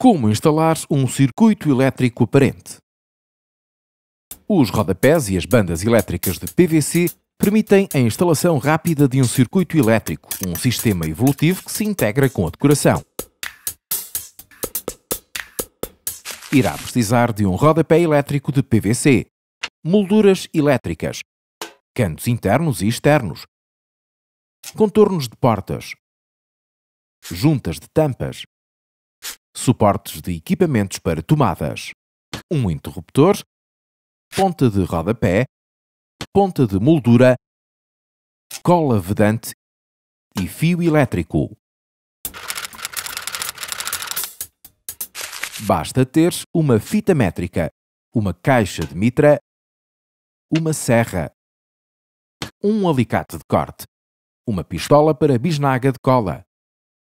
Como instalar um circuito elétrico aparente. Os rodapés e as bandas elétricas de PVC permitem a instalação rápida de um circuito elétrico, um sistema evolutivo que se integra com a decoração. Irá precisar de um rodapé elétrico de PVC, molduras elétricas, cantos internos e externos, contornos de portas, juntas de tampas, suportes de equipamentos para tomadas, um interruptor, ponta de rodapé, ponta de moldura, cola vedante e fio elétrico. Basta ter uma fita métrica, uma caixa de mitra, uma serra, um alicate de corte, uma pistola para bisnaga de cola,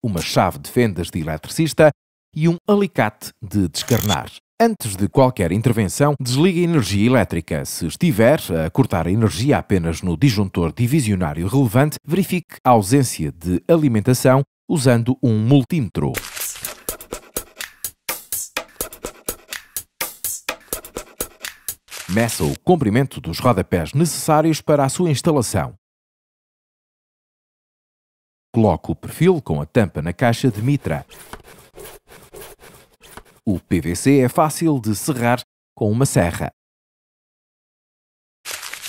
uma chave de fendas de eletricista e um alicate de descarnar. Antes de qualquer intervenção, desligue a energia elétrica. Se estiver a cortar a energia apenas no disjuntor divisionário relevante, verifique a ausência de alimentação usando um multímetro. Meça o comprimento dos rodapés necessários para a sua instalação. Coloque o perfil com a tampa na caixa de mitra. O PVC é fácil de serrar com uma serra.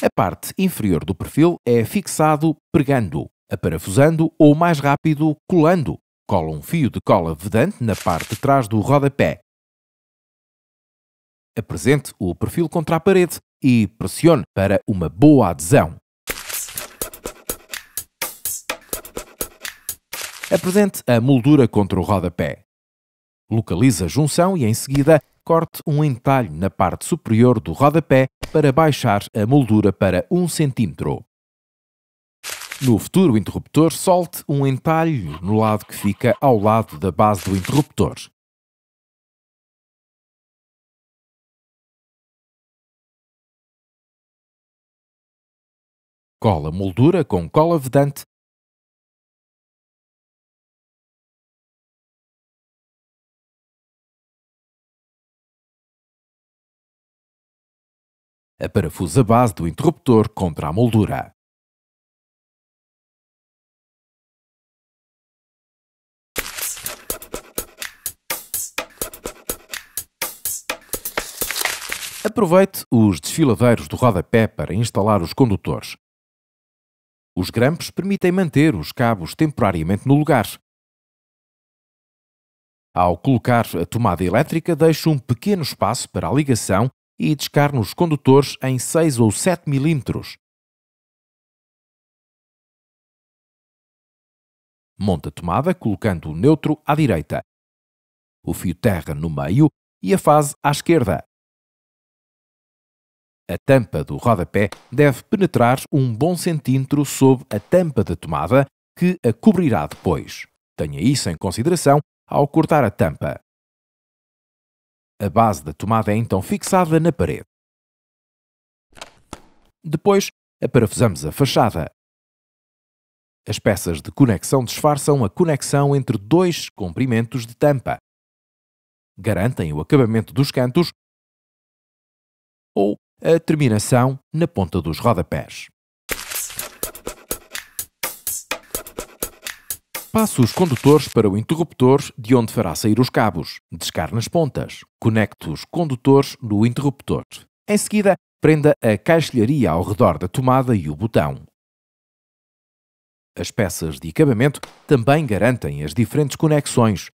A parte inferior do perfil é fixado pregando, aparafusando ou, mais rápido, colando. Cola um fio de cola vedante na parte de trás do rodapé. Apresente o perfil contra a parede e pressione para uma boa adesão. Apresente a moldura contra o rodapé. Localize a junção e, em seguida, corte um entalho na parte superior do rodapé para baixar a moldura para 1 cm. No futuro interruptor, solte um entalho no lado que fica ao lado da base do interruptor. Cola moldura com cola vedante Aparafusa a base do interruptor contra a moldura. Aproveite os desfiladeiros do rodapé para instalar os condutores. Os grampos permitem manter os cabos temporariamente no lugar. Ao colocar a tomada elétrica, deixe um pequeno espaço para a ligação e descar nos condutores em 6 ou 7 milímetros. Monta a tomada colocando o neutro à direita, o fio terra no meio e a fase à esquerda. A tampa do rodapé deve penetrar um bom centímetro sob a tampa da tomada, que a cobrirá depois. Tenha isso em consideração ao cortar a tampa. A base da tomada é então fixada na parede. Depois, aparafusamos a fachada. As peças de conexão disfarçam a conexão entre dois comprimentos de tampa. Garantem o acabamento dos cantos ou a terminação na ponta dos rodapés. Passo os condutores para o interruptor de onde fará sair os cabos. Descarne as pontas. Conecte os condutores no interruptor. Em seguida, prenda a caixilharia ao redor da tomada e o botão. As peças de acabamento também garantem as diferentes conexões,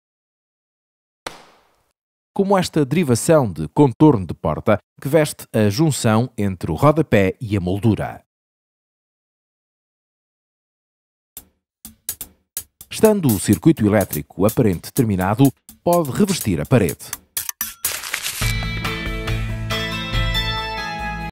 como esta derivação de contorno de porta que veste a junção entre o rodapé e a moldura. Estando o circuito elétrico aparente terminado, pode revestir a parede.